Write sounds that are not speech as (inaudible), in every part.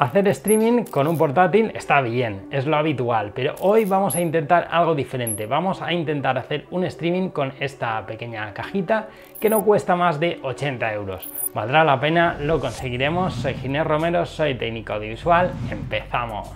Hacer streaming con un portátil está bien, es lo habitual, pero hoy vamos a intentar algo diferente. Vamos a intentar hacer un streaming con esta pequeña cajita que no cuesta más de 80 euros. Valdrá la pena, lo conseguiremos. Soy Ginés Romero, soy técnico audiovisual. ¡Empezamos!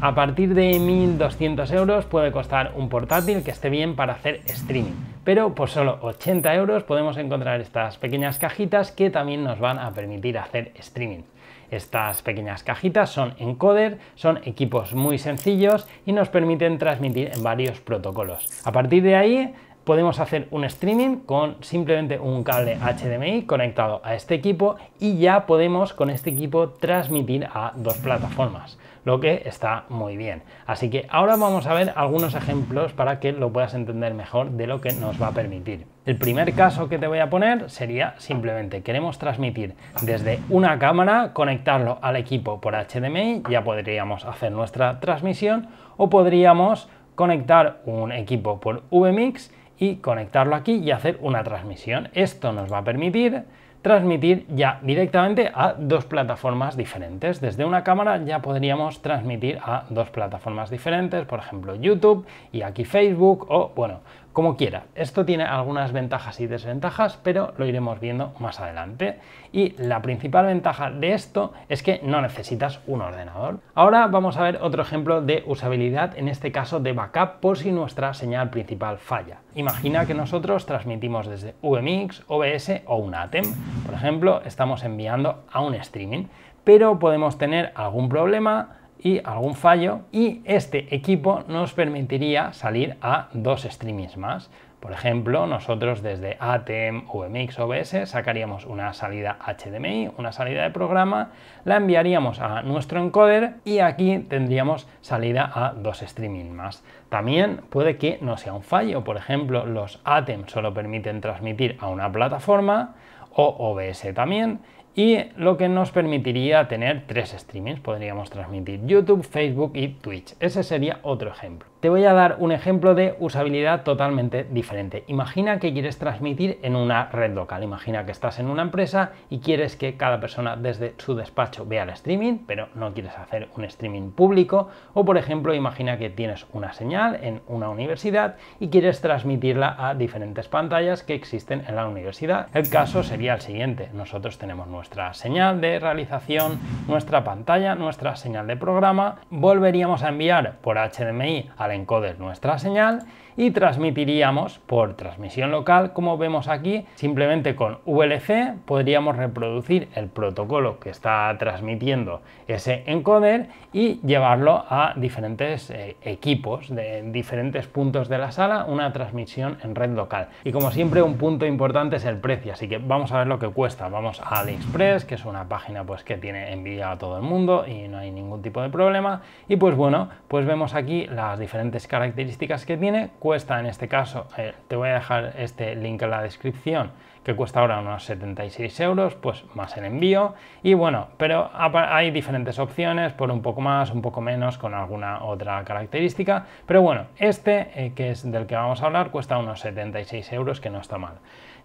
A partir de 1200 euros puede costar un portátil que esté bien para hacer streaming, pero por solo 80 euros podemos encontrar estas pequeñas cajitas que también nos van a permitir hacer streaming. Estas pequeñas cajitas son encoder, son equipos muy sencillos y nos permiten transmitir en varios protocolos. A partir de ahí podemos hacer un streaming con simplemente un cable HDMI conectado a este equipo y ya podemos con este equipo transmitir a dos plataformas lo que está muy bien. Así que ahora vamos a ver algunos ejemplos para que lo puedas entender mejor de lo que nos va a permitir. El primer caso que te voy a poner sería simplemente queremos transmitir desde una cámara, conectarlo al equipo por HDMI, ya podríamos hacer nuestra transmisión o podríamos conectar un equipo por VMix y conectarlo aquí y hacer una transmisión. Esto nos va a permitir transmitir ya directamente a dos plataformas diferentes. Desde una cámara ya podríamos transmitir a dos plataformas diferentes, por ejemplo YouTube y aquí Facebook o bueno, como quiera. Esto tiene algunas ventajas y desventajas, pero lo iremos viendo más adelante. Y la principal ventaja de esto es que no necesitas un ordenador. Ahora vamos a ver otro ejemplo de usabilidad, en este caso de backup, por si nuestra señal principal falla. Imagina que nosotros transmitimos desde VMix, OBS o un ATEM. Por ejemplo, estamos enviando a un streaming, pero podemos tener algún problema y algún fallo y este equipo nos permitiría salir a dos streamings más. Por ejemplo, nosotros desde ATEM, VMix, OBS sacaríamos una salida HDMI, una salida de programa, la enviaríamos a nuestro encoder y aquí tendríamos salida a dos streaming más. También puede que no sea un fallo, por ejemplo, los ATEM solo permiten transmitir a una plataforma o OBS también y lo que nos permitiría tener tres streamings. Podríamos transmitir YouTube, Facebook y Twitch. Ese sería otro ejemplo. Te voy a dar un ejemplo de usabilidad totalmente diferente. Imagina que quieres transmitir en una red local. Imagina que estás en una empresa y quieres que cada persona desde su despacho vea el streaming, pero no quieres hacer un streaming público. O por ejemplo, imagina que tienes una señal en una universidad y quieres transmitirla a diferentes pantallas que existen en la universidad. El caso sería el siguiente. Nosotros tenemos nuestra señal de realización, nuestra pantalla, nuestra señal de programa. Volveríamos a enviar por HDMI a encoder nuestra señal y transmitiríamos por transmisión local, como vemos aquí, simplemente con VLC podríamos reproducir el protocolo que está transmitiendo ese encoder y llevarlo a diferentes eh, equipos de diferentes puntos de la sala, una transmisión en red local. Y como siempre, un punto importante es el precio, así que vamos a ver lo que cuesta. Vamos a AliExpress, que es una página pues que tiene envío a todo el mundo y no hay ningún tipo de problema. Y pues bueno, pues vemos aquí las diferentes características que tiene, cuesta en este caso, eh, te voy a dejar este link en la descripción, que cuesta ahora unos 76 euros, pues más el envío. Y bueno, pero hay diferentes opciones por un poco más, un poco menos, con alguna otra característica. Pero bueno, este, eh, que es del que vamos a hablar, cuesta unos 76 euros, que no está mal.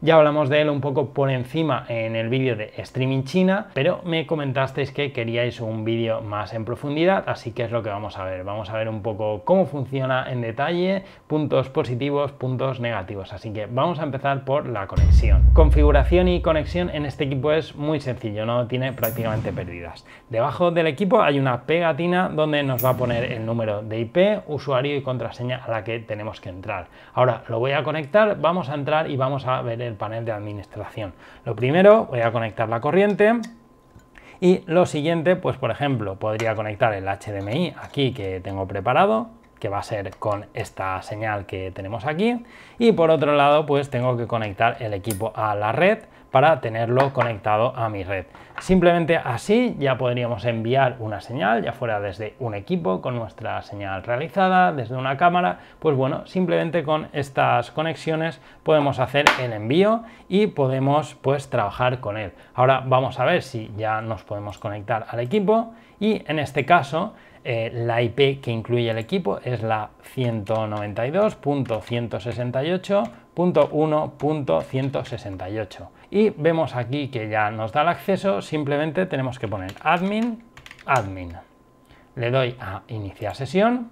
Ya hablamos de él un poco por encima en el vídeo de Streaming China, pero me comentasteis que queríais un vídeo más en profundidad, así que es lo que vamos a ver. Vamos a ver un poco cómo funciona en detalle, puntos positivos, puntos negativos. Así que vamos a empezar por la conexión. Configuración y conexión en este equipo es muy sencillo, no tiene prácticamente pérdidas. Debajo del equipo hay una pegatina donde nos va a poner el número de IP, usuario y contraseña a la que tenemos que entrar. Ahora lo voy a conectar, vamos a entrar y vamos a ver el panel de administración. Lo primero, voy a conectar la corriente. Y lo siguiente, pues por ejemplo, podría conectar el HDMI aquí que tengo preparado, que va a ser con esta señal que tenemos aquí. Y por otro lado, pues tengo que conectar el equipo a la red para tenerlo conectado a mi red. Simplemente así ya podríamos enviar una señal, ya fuera desde un equipo con nuestra señal realizada, desde una cámara, pues bueno, simplemente con estas conexiones podemos hacer el envío y podemos pues trabajar con él. Ahora vamos a ver si ya nos podemos conectar al equipo y en este caso eh, la IP que incluye el equipo es la 192.168.1.168 y vemos aquí que ya nos da el acceso, simplemente tenemos que poner admin, admin. Le doy a iniciar sesión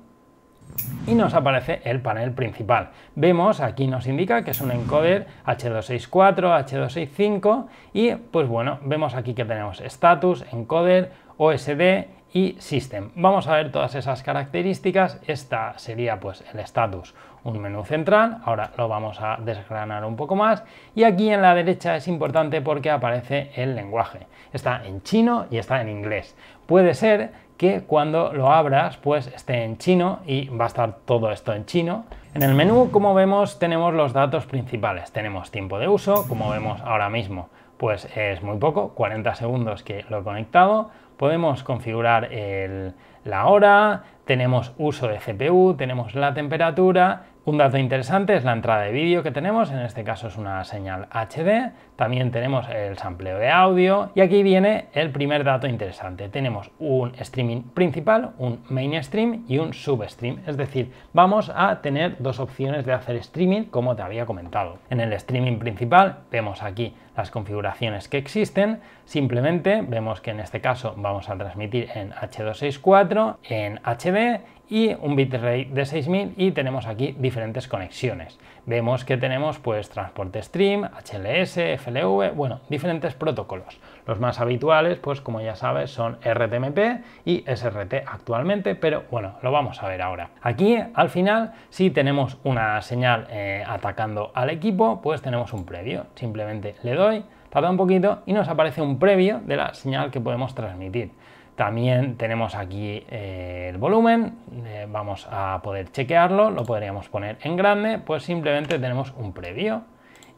y nos aparece el panel principal. Vemos, aquí nos indica que es un encoder H264, H265 y pues bueno, vemos aquí que tenemos status, encoder, OSD y system. Vamos a ver todas esas características. Esta sería pues el status un menú central, ahora lo vamos a desgranar un poco más y aquí en la derecha es importante porque aparece el lenguaje. Está en chino y está en inglés. Puede ser que cuando lo abras pues esté en chino y va a estar todo esto en chino. En el menú, como vemos, tenemos los datos principales. Tenemos tiempo de uso, como vemos ahora mismo, pues es muy poco, 40 segundos que lo he conectado. Podemos configurar el, la hora, tenemos uso de gpu tenemos la temperatura. Un dato interesante es la entrada de vídeo que tenemos, en este caso es una señal HD. También tenemos el sampleo de audio. Y aquí viene el primer dato interesante. Tenemos un streaming principal, un mainstream y un substream. Es decir, vamos a tener dos opciones de hacer streaming, como te había comentado. En el streaming principal vemos aquí las configuraciones que existen. Simplemente vemos que en este caso vamos a transmitir en H264, en HD y un bitrate de 6000 y tenemos aquí diferentes conexiones. Vemos que tenemos pues transporte stream, HLS, FLV, bueno, diferentes protocolos. Los más habituales pues como ya sabes son RTMP y SRT actualmente, pero bueno, lo vamos a ver ahora. Aquí al final si tenemos una señal eh, atacando al equipo pues tenemos un previo, simplemente le doy, tarda un poquito y nos aparece un previo de la señal que podemos transmitir. También tenemos aquí eh, el volumen, eh, vamos a poder chequearlo, lo podríamos poner en grande, pues simplemente tenemos un previo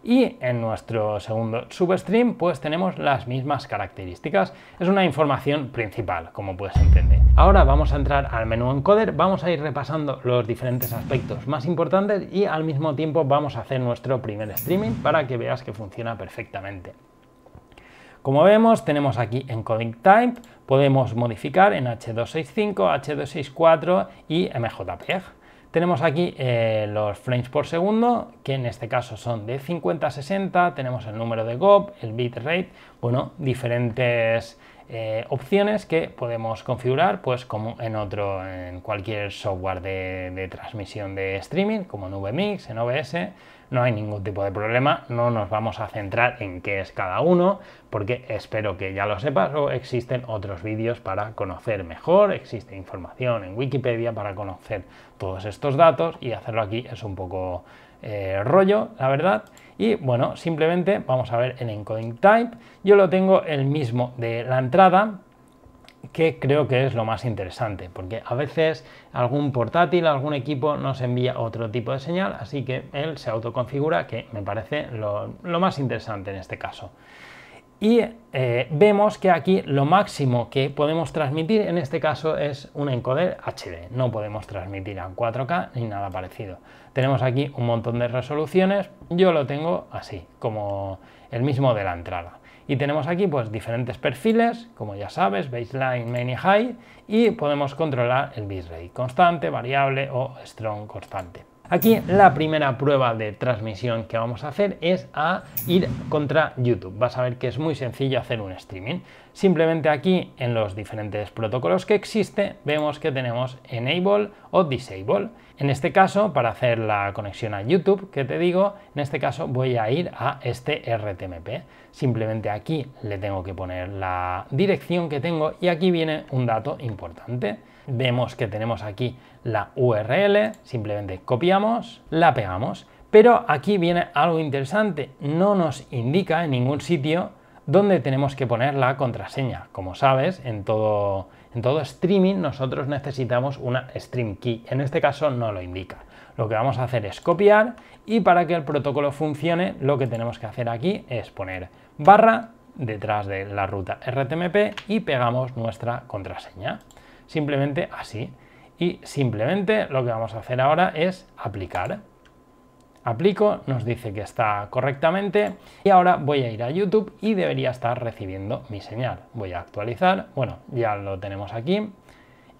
Y en nuestro segundo substream pues tenemos las mismas características. Es una información principal, como puedes entender. Ahora vamos a entrar al menú encoder, vamos a ir repasando los diferentes aspectos más importantes y al mismo tiempo vamos a hacer nuestro primer streaming para que veas que funciona perfectamente. Como vemos, tenemos aquí encoding type, podemos modificar en H265, H264 y MJPEG. Tenemos aquí eh, los frames por segundo, que en este caso son de 50 a 60, tenemos el número de GOP, el bitrate, bueno, diferentes eh, opciones que podemos configurar pues como en otro, en cualquier software de, de transmisión de streaming, como en VMix, en OBS, no hay ningún tipo de problema, no nos vamos a centrar en qué es cada uno, porque espero que ya lo sepas o existen otros vídeos para conocer mejor, existe información en Wikipedia para conocer todos estos datos y hacerlo aquí es un poco eh, rollo, la verdad. Y bueno, simplemente vamos a ver el encoding type, yo lo tengo el mismo de la entrada, que creo que es lo más interesante, porque a veces algún portátil, algún equipo nos envía otro tipo de señal, así que él se autoconfigura, que me parece lo, más interesante en este caso. Y eh, vemos que aquí lo máximo que podemos transmitir en este caso es un encoder HD. No podemos transmitir a 4K ni nada parecido. Tenemos aquí un montón de resoluciones. Yo lo tengo así, como el mismo de la entrada. Y tenemos aquí pues diferentes perfiles, como ya sabes, baseline, main y high, y podemos controlar el bitrate, constante, variable o strong constante. Aquí la primera prueba de transmisión que vamos a hacer es a ir contra YouTube. Vas a ver que es muy sencillo hacer un streaming. Simplemente aquí en los diferentes protocolos que existe vemos que tenemos Enable o Disable. En este caso, para hacer la conexión a YouTube, que te digo, en este caso voy a ir a este RTMP. Simplemente aquí le tengo que poner la dirección que tengo y aquí viene un dato importante. Vemos que tenemos aquí la URL, simplemente copiamos, la pegamos. Pero aquí viene algo interesante, no nos indica en ningún sitio dónde tenemos que poner la contraseña. Como sabes, en todo, streaming nosotros necesitamos una stream key. En este caso no lo indica. Lo que vamos a hacer es copiar y para que el protocolo funcione lo que tenemos que hacer aquí es poner barra detrás de la ruta RTMP y pegamos nuestra contraseña simplemente así. Y simplemente lo que vamos a hacer ahora es aplicar. Aplico, nos dice que está correctamente y ahora voy a ir a YouTube y debería estar recibiendo mi señal. Voy a actualizar, bueno, ya lo tenemos aquí,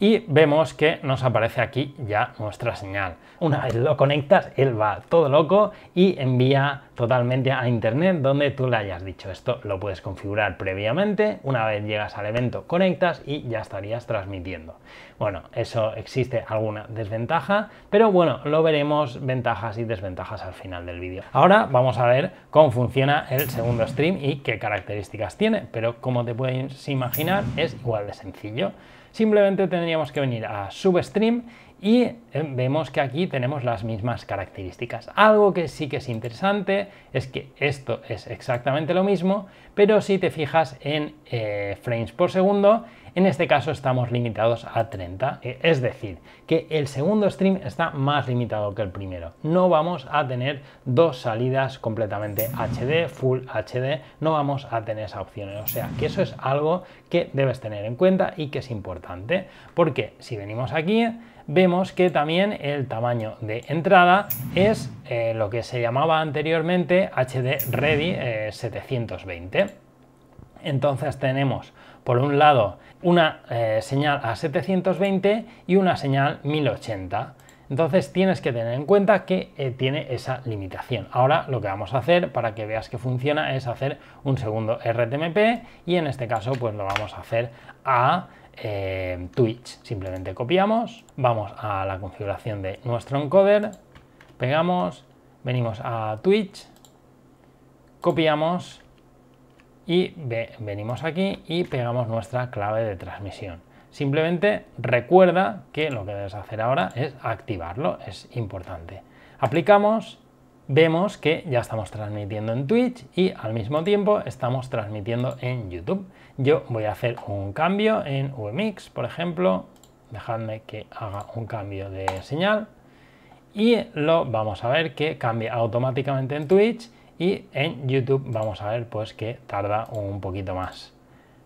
y vemos que nos aparece aquí ya nuestra señal. Una vez lo conectas, él va todo loco y envía totalmente a internet donde tú le hayas dicho esto. Lo puedes configurar previamente, una vez llegas al evento conectas y ya estarías transmitiendo. Bueno, eso existe alguna desventaja, pero bueno, lo veremos ventajas y desventajas al final del vídeo. Ahora vamos a ver cómo funciona el segundo stream y qué características tiene, pero como te puedes imaginar es igual de sencillo. Simplemente tendríamos que venir a substream y eh, vemos que aquí tenemos las mismas características. Algo que sí que es interesante es que esto es exactamente lo mismo, pero si te fijas en eh, frames por segundo, en este caso estamos limitados a 30, eh, es decir, que el segundo stream está más limitado que el primero. No vamos a tener dos salidas completamente HD, Full HD, no vamos a tener esa opción. O sea, que eso es algo que debes tener en cuenta y que es importante, porque si venimos aquí, vemos que también el tamaño de entrada es eh, lo que se llamaba anteriormente HD Ready 720. Eh, Entonces tenemos, por un lado, una eh, señal a 720 y una señal 1080. Entonces tienes que tener en cuenta que eh, tiene esa limitación. Ahora lo que vamos a hacer para que veas que funciona es hacer un segundo RTMP y en este caso pues lo vamos a hacer a eh, Twitch. Simplemente copiamos, vamos a la configuración de nuestro encoder, pegamos, venimos a Twitch, copiamos y venimos aquí y pegamos nuestra clave de transmisión. Simplemente recuerda que lo que debes hacer ahora es activarlo, es importante. Aplicamos, vemos que ya estamos transmitiendo en Twitch y al mismo tiempo estamos transmitiendo en YouTube. Yo voy a hacer un cambio en UMX, por ejemplo, dejadme que haga un cambio de señal y lo vamos a ver que cambia automáticamente en Twitch y en YouTube vamos a ver pues que tarda un poquito más.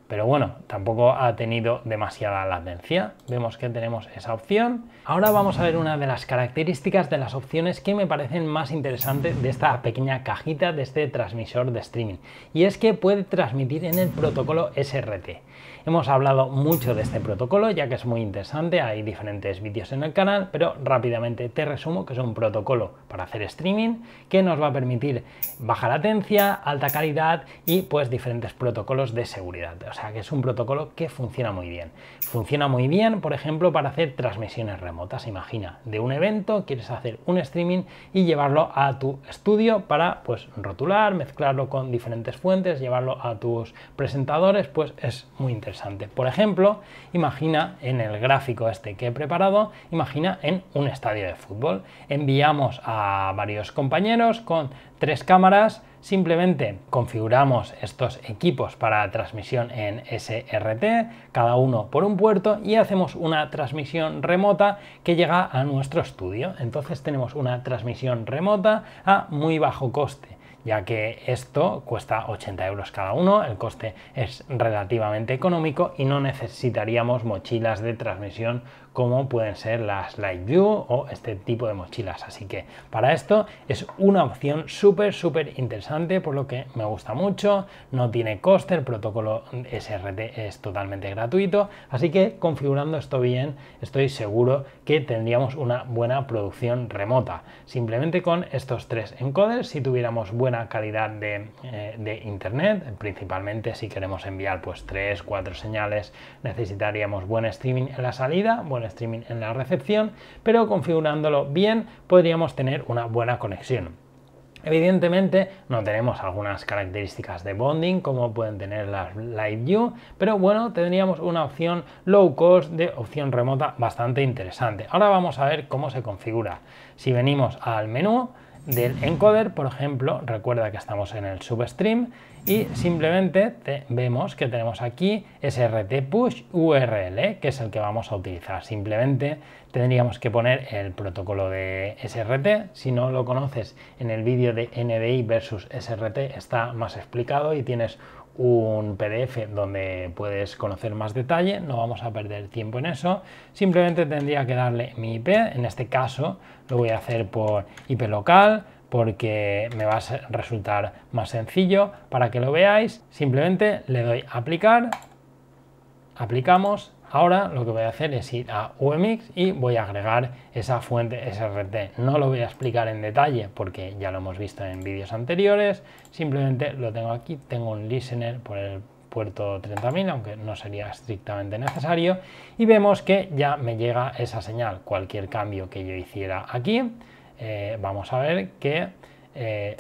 Pero bueno, tampoco ha tenido demasiada latencia. Vemos que tenemos esa opción. Ahora vamos a ver una de las características de las opciones que me parecen más interesantes de esta pequeña cajita de este transmisor de streaming. Y es que puede transmitir en el protocolo SRT. Hemos hablado mucho de este protocolo ya que es muy interesante, hay diferentes vídeos en el canal, pero rápidamente te resumo que es un protocolo para hacer streaming que nos va a permitir baja latencia, alta calidad y pues diferentes protocolos de seguridad. O sea que es un protocolo que funciona muy bien. Funciona muy bien, por ejemplo, para hacer transmisiones remotas. Imagina, de un evento quieres hacer un streaming y llevarlo a tu estudio para pues rotular, mezclarlo con diferentes fuentes, llevarlo a tus presentadores, pues es muy interesante. Por ejemplo, imagina en el gráfico este que he preparado, imagina en un estadio de fútbol. Enviamos a varios compañeros con tres cámaras, simplemente configuramos estos equipos para transmisión en SRT, cada uno por un puerto y hacemos una transmisión remota que llega a nuestro estudio. Entonces tenemos una transmisión remota a muy bajo coste ya que esto cuesta 80 euros cada uno, el coste es relativamente económico y no necesitaríamos mochilas de transmisión como pueden ser las Lightview o este tipo de mochilas. Así que para esto es una opción súper, súper interesante, por lo que me gusta mucho. No tiene coste, el protocolo SRT es totalmente gratuito. Así que configurando esto bien, estoy seguro que tendríamos una buena producción remota. Simplemente con estos tres encoders, si tuviéramos buena calidad de, eh, internet, principalmente si queremos enviar pues 3, cuatro señales, necesitaríamos buen streaming en la salida, bueno streaming en la recepción, pero configurándolo bien podríamos tener una buena conexión. Evidentemente no tenemos algunas características de bonding como pueden tener las Live View, pero bueno, tendríamos una opción low cost de opción remota bastante interesante. Ahora vamos a ver cómo se configura. Si venimos al menú del encoder, por ejemplo, recuerda que estamos en el substream y simplemente vemos que tenemos aquí srt push url, que es el que vamos a utilizar. Simplemente tendríamos que poner el protocolo de SRT. Si no lo conoces, en el vídeo de NDI versus SRT está más explicado y tienes un PDF donde puedes conocer más detalle, no vamos a perder tiempo en eso, simplemente tendría que darle mi IP, en este caso lo voy a hacer por IP local, porque me va a resultar más sencillo para que lo veáis. Simplemente le doy aplicar, aplicamos. Ahora lo que voy a hacer es ir a UMX y voy a agregar esa fuente SRT. No lo voy a explicar en detalle porque ya lo hemos visto en vídeos anteriores. Simplemente lo tengo aquí, tengo un listener por el puerto 30.000, aunque no sería estrictamente necesario. Y vemos que ya me llega esa señal. Cualquier cambio que yo hiciera aquí eh, vamos a ver qué eh,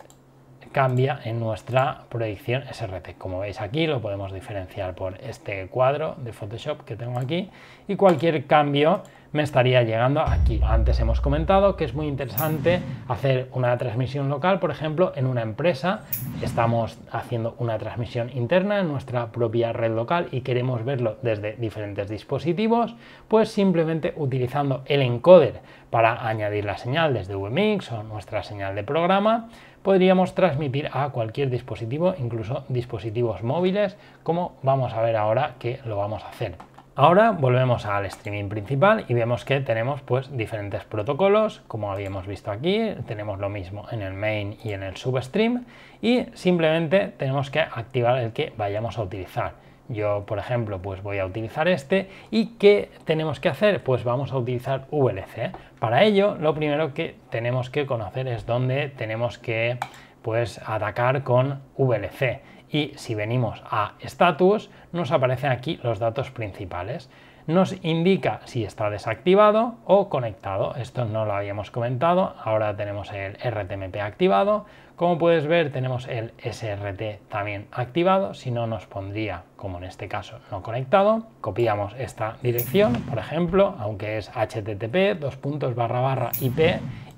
cambia en nuestra proyección SRT. Como veis aquí lo podemos diferenciar por este cuadro de Photoshop que tengo aquí y cualquier cambio me estaría llegando aquí. Antes hemos comentado que es muy interesante hacer una transmisión local, por ejemplo, en una empresa. Estamos haciendo una transmisión interna en nuestra propia red local y queremos verlo desde diferentes dispositivos, pues simplemente utilizando el encoder para añadir la señal desde VMix o nuestra señal de programa, podríamos transmitir a cualquier dispositivo, incluso dispositivos móviles, como vamos a ver ahora que lo vamos a hacer. Ahora volvemos al streaming principal y vemos que tenemos pues diferentes protocolos, como habíamos visto aquí, tenemos lo mismo en el main y en el substream y simplemente tenemos que activar el que vayamos a utilizar. Yo, por ejemplo, pues voy a utilizar este y ¿qué tenemos que hacer? Pues vamos a utilizar VLC. Para ello, lo primero que tenemos que conocer es dónde tenemos que pues atacar con VLC y si venimos a status nos aparecen aquí los datos principales. Nos indica si está desactivado o conectado. Esto no lo habíamos comentado. Ahora tenemos el RTMP activado. Como puedes ver tenemos el SRT también activado. Si no nos pondría, como en este caso, no conectado. Copiamos esta dirección, por ejemplo, aunque es http://ip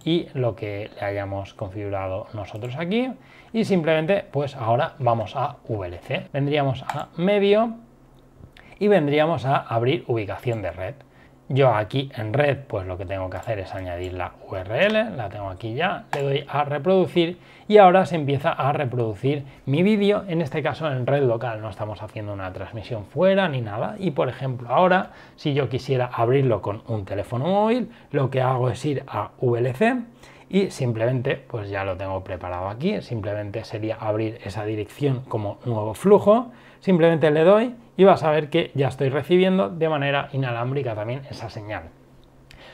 y lo que le hayamos configurado nosotros aquí. Y simplemente, pues ahora vamos a VLC. Vendríamos a medio y vendríamos a abrir ubicación de red. Yo aquí en red, pues lo que tengo que hacer es añadir la URL, la tengo aquí ya, le doy a reproducir y ahora se empieza a reproducir mi vídeo, en este caso en red local, no estamos haciendo una transmisión fuera ni nada. Y por ejemplo ahora, si yo quisiera abrirlo con un teléfono móvil, lo que hago es ir a VLC y simplemente, pues ya lo tengo preparado aquí, simplemente sería abrir esa dirección como nuevo flujo Simplemente le doy y vas a ver que ya estoy recibiendo de manera inalámbrica también esa señal.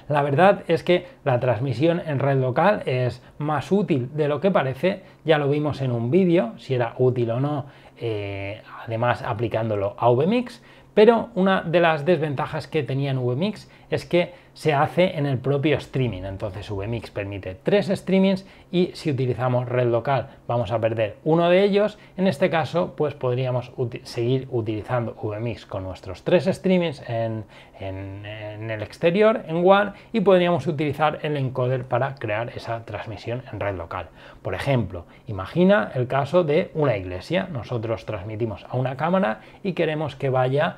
La verdad es que la transmisión en red local es más útil de lo que parece, ya lo vimos en un vídeo, si era útil o no, eh, además aplicándolo a VMix, pero una de las desventajas que tenía en es que se hace en el propio streaming. Entonces VMix permite tres streamings y si utilizamos red local vamos a perder uno de ellos. En este caso pues podríamos seguir utilizando VMix con nuestros tres streamings en, en el exterior, en WAN, y podríamos utilizar el encoder para crear esa transmisión en red local. Por ejemplo, imagina el caso de una iglesia. Nosotros transmitimos a una cámara y queremos que vaya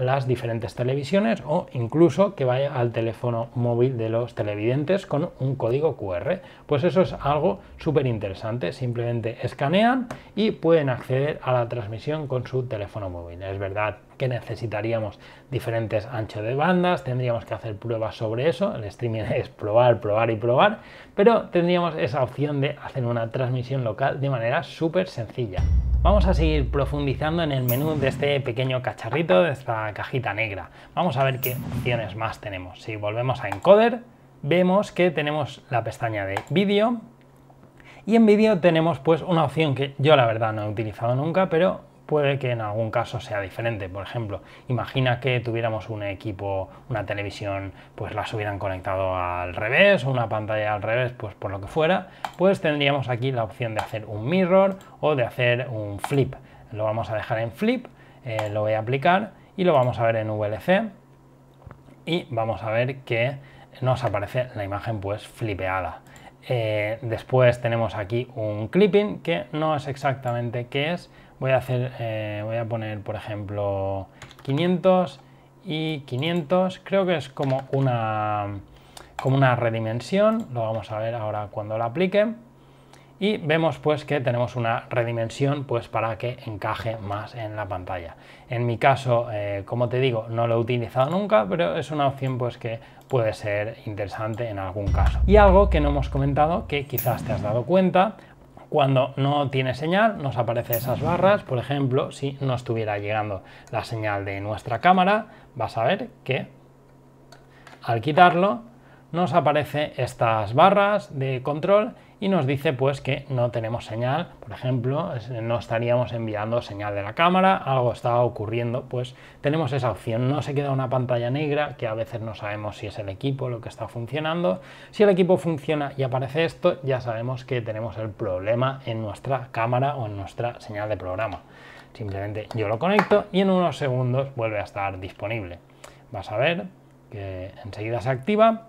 las diferentes televisiones o incluso que vaya al teléfono móvil de los televidentes con un código QR. Pues eso es algo súper interesante. Simplemente escanean y pueden acceder a la transmisión con su teléfono móvil. Es verdad que necesitaríamos diferentes anchos de bandas, tendríamos que hacer pruebas sobre eso, el streaming (laughs) es probar, probar y probar, pero tendríamos esa opción de hacer una transmisión local de manera súper sencilla. Vamos a seguir profundizando en el menú de este pequeño cacharrito, de cajita negra. Vamos a ver qué opciones más tenemos. Si volvemos a Encoder, vemos que tenemos la pestaña de vídeo y en vídeo tenemos pues una opción que yo la verdad no he utilizado nunca, pero puede que en algún caso sea diferente. Por ejemplo, imagina que tuviéramos un equipo, una televisión, pues las hubieran conectado al revés, o una pantalla al revés, pues por lo que fuera, pues tendríamos aquí la opción de hacer un mirror o de hacer un flip. Lo vamos a dejar en flip, eh, lo voy a aplicar y lo vamos a ver en VLC y vamos a ver que nos aparece la imagen pues flipeada. Eh, después tenemos aquí un clipping que no es exactamente qué es. Voy a hacer, eh, voy a poner por ejemplo 500 y 500. Creo que es como una, como una redimensión. Lo vamos a ver ahora cuando lo aplique y vemos pues que tenemos una redimensión pues para que encaje más en la pantalla. En mi caso, eh, como te digo, no lo he utilizado nunca, pero es una opción pues que puede ser interesante en algún caso. Y algo que no hemos comentado que quizás te has dado cuenta, cuando no tiene señal nos aparecen esas barras, por ejemplo, si no estuviera llegando la señal de nuestra cámara, vas a ver que al quitarlo nos aparece estas barras de control y nos dice pues que no tenemos señal, por ejemplo, no estaríamos enviando señal de la cámara, algo estaba ocurriendo, pues tenemos esa opción, no se queda una pantalla negra que a veces no sabemos si es el equipo lo que está funcionando. Si el equipo funciona y aparece esto, ya sabemos que tenemos el problema en nuestra cámara o en nuestra señal de programa. Simplemente yo lo conecto y en unos segundos vuelve a estar disponible. Vas a ver que enseguida se activa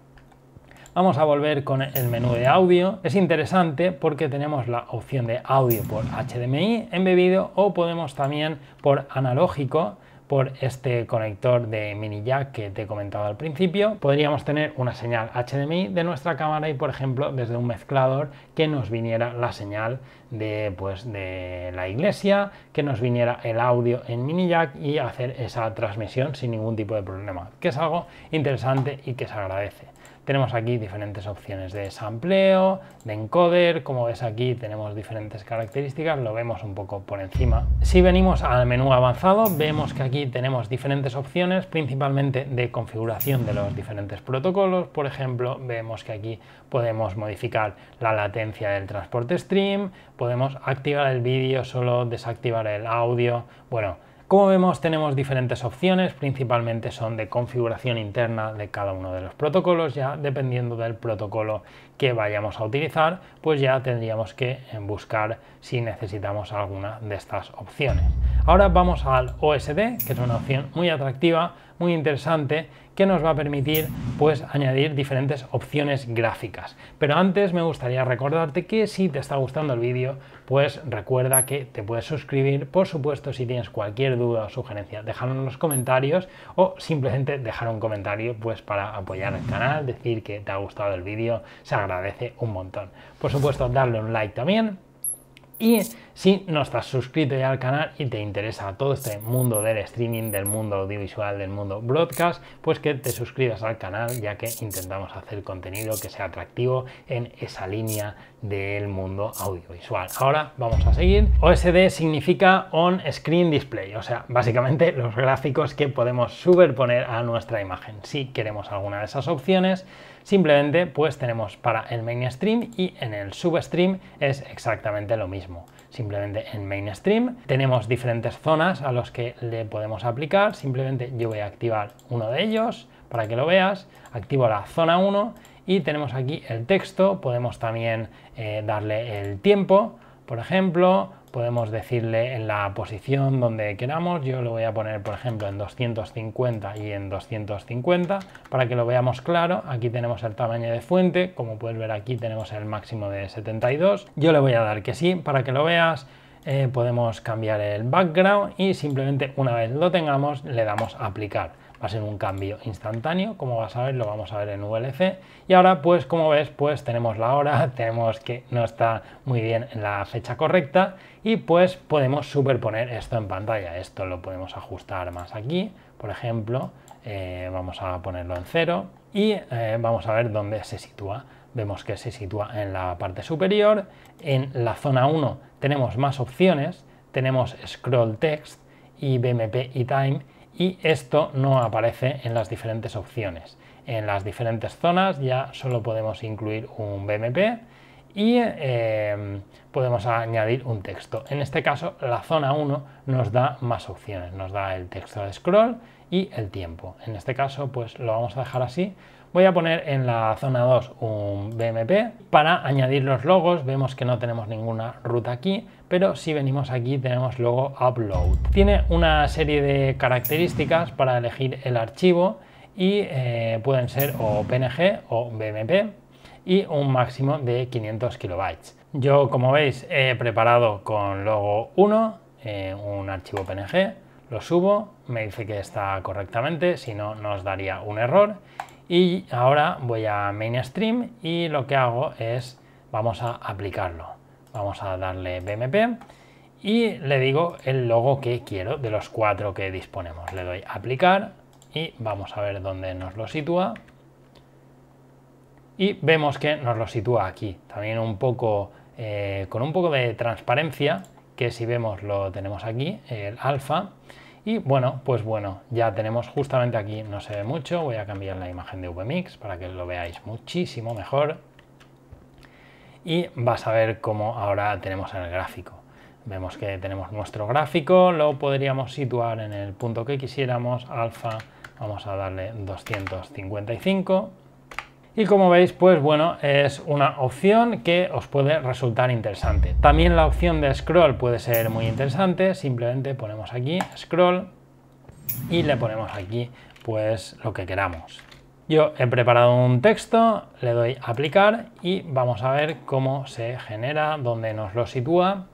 Vamos a volver con el menú de audio. Es interesante porque tenemos la opción de audio por HDMI embebido o podemos también por analógico por este conector de mini jack que te he comentado al principio, podríamos tener una señal HDMI de nuestra cámara y por ejemplo desde un mezclador que nos viniera la señal de, pues, de la iglesia, que nos viniera el audio en mini jack y hacer esa transmisión sin ningún tipo de problema, que es algo interesante y que se agradece. Tenemos aquí diferentes opciones de sampleo, de encoder, como ves aquí tenemos diferentes características, lo vemos un poco por encima. Si venimos al menú avanzado, vemos que aquí tenemos diferentes opciones, principalmente de configuración de los diferentes protocolos. Por ejemplo, vemos que aquí podemos modificar la latencia del transporte stream, podemos activar el vídeo, solo desactivar el audio, bueno, como vemos tenemos diferentes opciones, principalmente son de configuración interna de cada uno de los protocolos, ya dependiendo del protocolo que vayamos a utilizar, pues ya tendríamos que eh, buscar si necesitamos alguna de estas opciones. Ahora vamos al OSD, que es una opción muy atractiva muy interesante que nos va a permitir pues añadir diferentes opciones gráficas. Pero antes me gustaría recordarte que si te está gustando el vídeo, pues recuerda que te puedes suscribir, por supuesto si tienes cualquier duda o sugerencia, dejarlo en los comentarios o simplemente dejar un comentario pues para apoyar el canal, decir que te ha gustado el vídeo, se agradece un montón. Por supuesto, darle un like también y si no estás suscrito ya al canal y te interesa todo este mundo del streaming, del mundo audiovisual, del mundo broadcast, pues que te suscribas al canal ya que intentamos hacer contenido que sea atractivo en esa línea del mundo audiovisual. Ahora vamos a seguir. OSD significa On Screen Display, o sea, básicamente los gráficos que podemos superponer a nuestra imagen. Si queremos alguna de esas opciones, Simplemente pues tenemos para el mainstream y en el substream es exactamente lo mismo. Simplemente en mainstream tenemos diferentes zonas a las que le podemos aplicar. Simplemente yo voy a activar uno de ellos para que lo veas. Activo la zona 1 y tenemos aquí el texto. Podemos también eh, darle el tiempo, por ejemplo, podemos decirle en la posición donde queramos. Yo lo voy a poner, por ejemplo, en 250 y en 250 para que lo veamos claro. Aquí tenemos el tamaño de fuente. Como puedes ver aquí tenemos el máximo de 72. Yo le voy a dar que sí para que lo veas. Eh, podemos cambiar el background y simplemente una vez lo tengamos le damos a aplicar va a ser un cambio instantáneo, como vas a ver, lo vamos a ver en VLC. Y ahora, pues como ves, pues tenemos la hora, (laughs) tenemos que no está muy bien la fecha correcta y pues podemos superponer esto en pantalla. Esto lo podemos ajustar más aquí, por ejemplo, eh, vamos a ponerlo en cero y eh, vamos a ver dónde se sitúa. Vemos que se sitúa en la parte superior, en la zona 1 tenemos más opciones, tenemos scroll text y BMP y time y esto no aparece en las diferentes opciones. En las diferentes zonas ya solo podemos incluir un BMP y em, podemos añadir un texto. En este caso la zona 1 nos da más opciones, nos da el texto de scroll y el tiempo. En este caso pues lo vamos a dejar así Voy a poner en la zona 2 un BMP para añadir los logos. Vemos que no tenemos ninguna ruta aquí, pero si venimos aquí tenemos logo Upload. Tiene una serie de características para elegir el archivo y eh, pueden ser o PNG o BMP y un máximo de 500 kilobytes. Yo, como veis, he preparado con logo 1 eh, un archivo PNG, lo subo, me dice que está correctamente, si no nos daría un error y ahora voy a mainstream y lo que hago es, vamos a aplicarlo. Vamos a darle BMP y le digo el logo que quiero de los cuatro que disponemos. Le doy aplicar y vamos a ver dónde nos lo sitúa. Y vemos que nos lo sitúa aquí. También un poco, eh, con un poco de transparencia, que si vemos lo tenemos aquí, el alfa. Y bueno, pues bueno, ya tenemos justamente aquí, no se ve mucho, voy a cambiar la imagen de VMix para que lo veáis muchísimo mejor. Y vas a ver cómo ahora tenemos en el gráfico. Vemos que tenemos nuestro gráfico, lo podríamos situar en el punto que quisiéramos, alfa, vamos a darle 255 y como veis, pues bueno, es una opción que os puede resultar interesante. También la opción de scroll puede ser muy interesante. Simplemente ponemos aquí scroll y le ponemos aquí pues lo que queramos. Yo he preparado un texto, le doy a aplicar y vamos a ver cómo se genera, dónde nos lo sitúa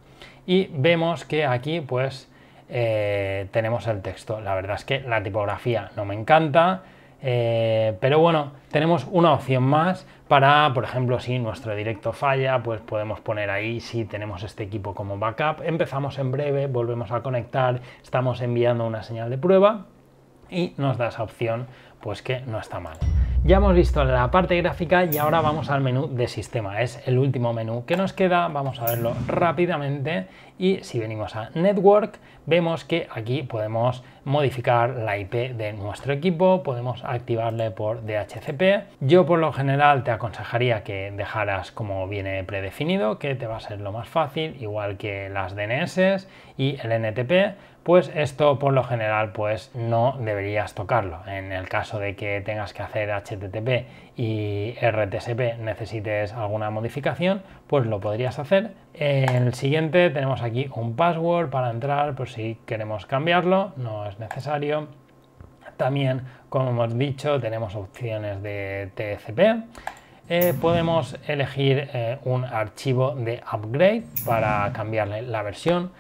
y vemos que aquí pues eh, tenemos el texto. La verdad es que la tipografía no me encanta, eh, pero bueno, tenemos una opción más para, por ejemplo, si nuestro directo falla, pues podemos poner ahí si tenemos este equipo como backup. Empezamos en breve, volvemos a conectar, estamos enviando una señal de prueba y nos da esa opción, pues que no está mal. Ya hemos visto la parte gráfica y ahora vamos al menú de sistema. Es el último menú que nos queda, vamos a verlo rápidamente y si venimos a Network vemos que aquí podemos modificar la IP de nuestro equipo, podemos activarle por DHCP. Yo por lo general te aconsejaría que dejaras como viene predefinido, que te va a ser lo más fácil, igual que las DNS y el NTP, pues esto por lo general pues no deberías tocarlo. En el caso de que tengas que hacer HTTP y RTSP necesites alguna modificación, pues lo podrías hacer. En el siguiente tenemos aquí un password para entrar por si queremos cambiarlo, no es necesario. También, como hemos dicho, tenemos opciones de TCP. Eh, podemos elegir eh, un archivo de upgrade para cambiarle la versión.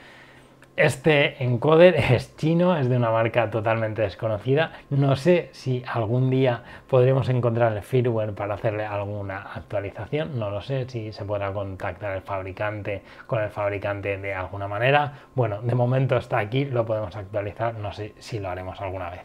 Este encoder (laughs) es chino, es de una marca totalmente desconocida. No sé si algún día podremos encontrar el firmware para hacerle alguna actualización. No lo sé si se podrá contactar el fabricante con el fabricante de alguna manera. Bueno, de momento está aquí, lo podemos actualizar. No sé si lo haremos alguna vez.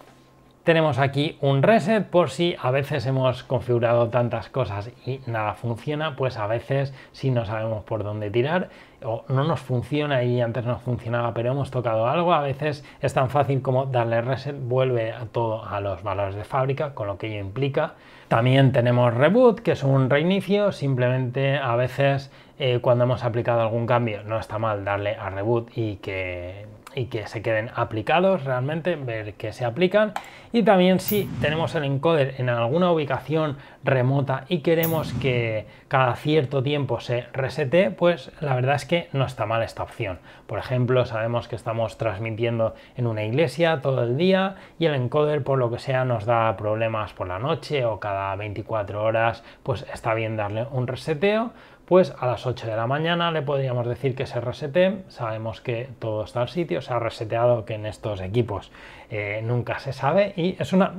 Tenemos aquí un reset por si a veces hemos configurado tantas cosas y nada funciona, pues a veces si no sabemos por dónde tirar o no nos funciona y antes nos funcionaba pero hemos tocado algo, a veces es tan fácil como darle reset, vuelve a todo a los valores de fábrica, con lo que ello implica. También tenemos reboot, que es un reinicio, simplemente a veces eh, cuando hemos aplicado algún cambio no está mal darle a reboot y que y que se queden aplicados realmente, ver que se aplican. Y también si tenemos el encoder en alguna ubicación remota y queremos que cada cierto tiempo se resete, pues la verdad es que no está mal esta opción. Por ejemplo, sabemos que estamos transmitiendo en una iglesia todo el día y el encoder por lo que sea nos da problemas por la noche o cada 24 horas, pues está bien darle un reseteo pues a las 8 de la mañana le podríamos decir que se resete, sabemos que todo está al sitio, se ha reseteado que en estos equipos eh, nunca se sabe y es una,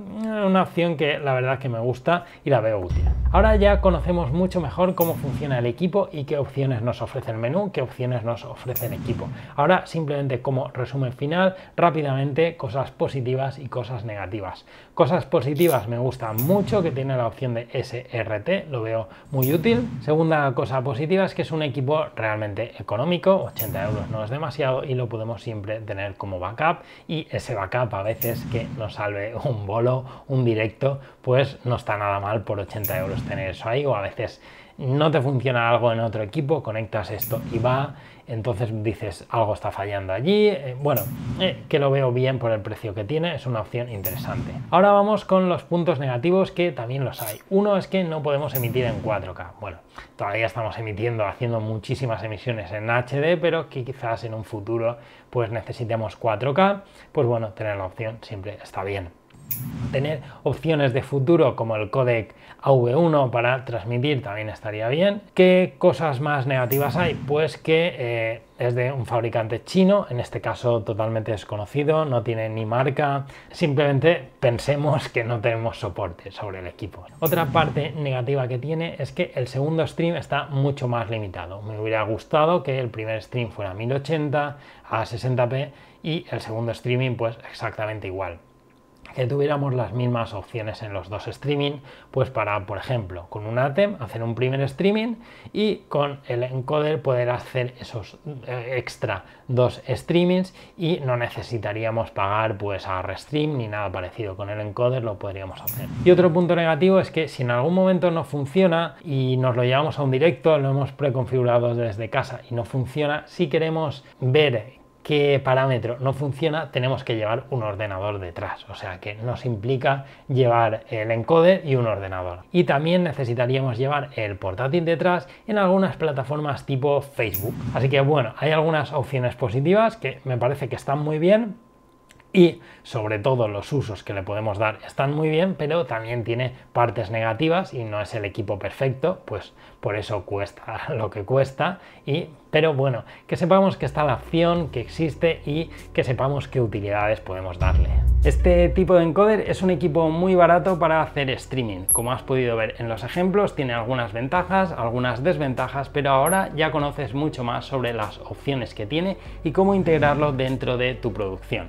opción que la verdad que me gusta y la veo útil. Ahora ya conocemos mucho mejor cómo funciona el equipo y qué opciones nos ofrece el menú, qué opciones nos ofrece el equipo. Ahora simplemente como resumen final, rápidamente cosas positivas y cosas negativas. Cosas positivas me gusta mucho que tiene la opción de SRT, lo veo muy útil. Segunda cosa positiva es que es un equipo realmente económico, 80 euros no es demasiado y lo podemos siempre tener como backup y ese backup a veces que nos salve un bolo, un directo, pues no está nada mal por 80 euros tener eso ahí, o a veces no te funciona algo en otro equipo, conectas esto y va entonces dices, algo está fallando allí. Eh, bueno, eh, que lo veo bien por el precio que tiene, es una opción interesante. Ahora vamos con los puntos negativos que también los hay. Uno es que no podemos emitir en 4K. Bueno, todavía estamos emitiendo, haciendo muchísimas emisiones en HD, pero que quizás en un futuro pues necesitemos 4K. Pues bueno, tener la opción siempre está bien. Tener opciones de futuro como el codec AV1 para transmitir también estaría bien. ¿Qué cosas más negativas hay? Pues que eh, es de un fabricante chino, en este caso totalmente desconocido, no tiene ni marca, simplemente pensemos que no tenemos soporte sobre el equipo. Otra parte negativa que tiene es que el segundo stream está mucho más limitado. Me hubiera gustado que el primer stream fuera a 1080, a 60p y el segundo streaming pues exactamente igual que tuviéramos las mismas opciones en los dos streaming, pues para, por ejemplo, con un ATEM hacer un primer streaming y con el encoder poder hacer esos eh, extra dos streamings y no necesitaríamos pagar pues a Restream ni nada parecido. Con el encoder lo podríamos hacer. Y otro punto negativo es que si en algún momento no funciona y nos lo llevamos a un directo, lo hemos preconfigurado desde casa y no funciona, si queremos ver qué parámetro no funciona, tenemos que llevar un ordenador detrás. O sea que nos implica llevar el encoder y un ordenador. Y también necesitaríamos llevar el portátil detrás en algunas plataformas tipo Facebook. Así que bueno, hay algunas opciones positivas que me parece que están muy bien, y sobre todo los usos que le podemos dar están muy bien, pero también tiene partes negativas y no es el equipo perfecto, pues por eso cuesta (laughs) lo que cuesta y pero bueno, que sepamos que está la opción que existe y que sepamos qué utilidades podemos darle. Este tipo de encoder es un equipo muy barato para hacer streaming. Como has podido ver en los ejemplos, tiene algunas ventajas, algunas desventajas, pero ahora ya conoces mucho más sobre las opciones que tiene y cómo integrarlo dentro de tu producción.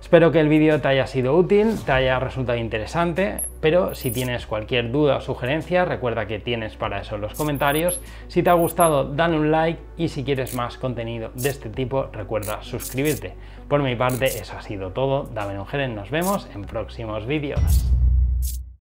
Espero que el vídeo te haya sido útil, te haya resultado interesante, pero si tienes cualquier duda o sugerencia, recuerda que tienes para eso los comentarios. Si te ha gustado, dale un like y si quieres más contenido de este tipo, recuerda suscribirte. Por mi parte, eso ha sido todo. Dame un nos vemos en próximos vídeos.